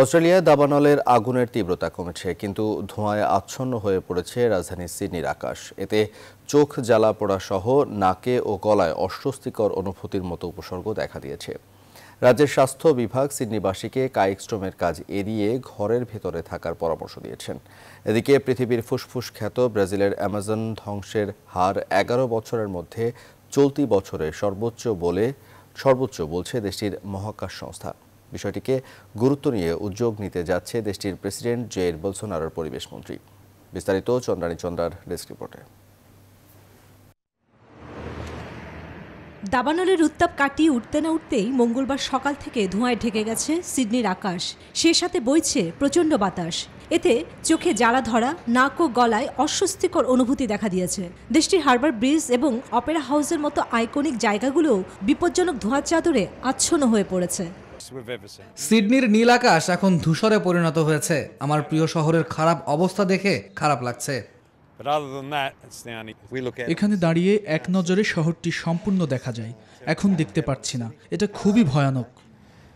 অস্ট্রেলিয়ায় দাবানলের আগুনের তীব্রতা কমেছে কিন্তু ধোঁয়ায় আচ্ছন্ন হয়ে পড়েছে রাজধানী সিডনির আকাশ এতে চোখ জ্বালা পড়া সহ নাকে ও গলায় অস্বস্তিকর অনুভূতির মতো উপসর্গ দেখা দিয়েছে রাজ্যের স্বাস্থ্য বিভাগ সিডনিবাসীকে কায়িক কাজ এড়িয়ে ঘরের ভেতরে থাকার পরামর্শ দিয়েছেন এদিকে পৃথিবীর ফুসফুস খ্যাত ব্রাজিলের অ্যামাজন ধ্বংসের হার এগারো বছরের মধ্যে চলতি বছরে সর্বোচ্চ বলে সর্বোচ্চ বলছে দেশটির মহাকাশ সংস্থা বিষয়টিকে গুরুত্ব নিয়ে উদ্যোগ নিতে যাচ্ছে দেশটির প্রেসিডেন্ট জের বলসোনারোর পরিবেশ মন্ত্রী বিস্তারিত চন্দ্রানী চন্দ্রার ডেস্ক রিপোর্টে দাবানলের উত্তাপ কাটিয়ে উঠতে না উঠতেই মঙ্গলবার সকাল থেকে ধোঁয়ায় ঢেকে গেছে সিডনির আকাশ সে সাথে বইছে প্রচণ্ড বাতাস এতে চোখে জ্বালা ধরা নাক ও গলায় অস্বস্তিকর অনুভূতি দেখা দিয়েছে দেশটির হারবার ব্রিজ এবং অপেরা হাউসের মতো আইকনিক জায়গাগুলোও বিপজ্জনক ধোঁয়ার চাদরে আচ্ছন্ন হয়ে পড়েছে সিডনির নীল আকাশ এখন ধূসরে পরিণত হয়েছে আমার প্রিয় শহরের খারাপ অবস্থা দেখে খারাপ লাগছে এখানে দাঁড়িয়ে এক নজরে শহরটি সম্পূর্ণ দেখা যায় এখন দেখতে পাচ্ছি না এটা খুবই ভয়ানক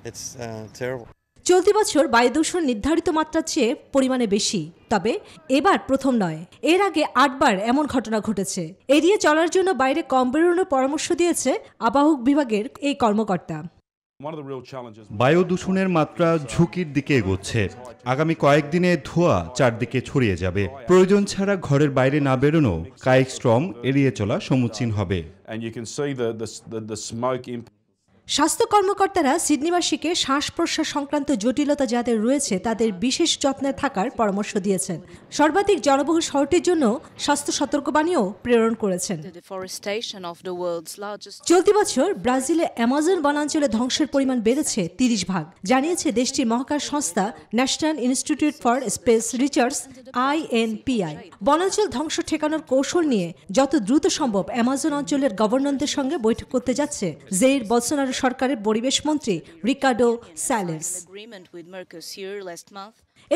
uh, চলতি বছর বায়ু দূষণ নির্ধারিত মাত্রার চেয়ে পরিমাণে বেশি তবে এবার প্রথম নয় এর আগে আটবার এমন ঘটনা ঘটেছে এড়িয়ে চলার জন্য বাইরে কম বেরোনোর পরামর্শ দিয়েছে আবাহক বিভাগের এই কর্মকর্তা বায়ু দূষণের মাত্রা ঝুঁকির দিকে এগোচ্ছে আগামী কয়েকদিনে ধোঁয়া চারদিকে ছড়িয়ে যাবে প্রয়োজন ছাড়া ঘরের বাইরে না বেরোনো কায়িক শ্রম এড়িয়ে চলা সমুচীন হবে স্বাস্থ্য কর্মকর্তারা সিডনিবাসীকে শ্বাস প্রশ্বাস সংক্রান্ত জটিলতা যাদের রয়েছে তাদের বিশেষ যত্নে থাকার পরামর্শ দিয়েছেন সর্বাধিক জনবহুল শহরটির জন্য স্বাস্থ্য সতর্কবাণীও প্রেরণ করেছেন চলতি বছর ব্রাজিলে অ্যামাজন বনাঞ্চলে ধ্বংসের পরিমাণ বেড়েছে তিরিশ ভাগ জানিয়েছে দেশটির মহাকাশ সংস্থা national institute for space research INPI বনাঞ্চল ধ্বংস ঠেকানোর কৌশল নিয়ে যত দ্রুত সম্ভব অ্যামাজন অঞ্চলের গভর্নরদের সঙ্গে বৈঠক করতে যাচ্ছে জেইর বলসোনার সরকারের পরিবেশ মন্ত্রী রিকার্ডো স্যালেস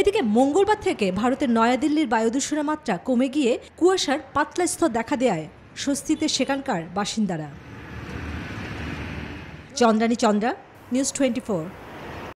এদিকে মঙ্গলবার থেকে ভারতের নয়াদিল্লির বায়ুদূষণের মাত্রা কমে গিয়ে কুয়াশার পাতলা স্তর দেখা দেয় স্বস্তিতে সেখানকার বাসিন্দারা চন্দ্রানী চন্দ্রা নিউজ টোয়েন্টি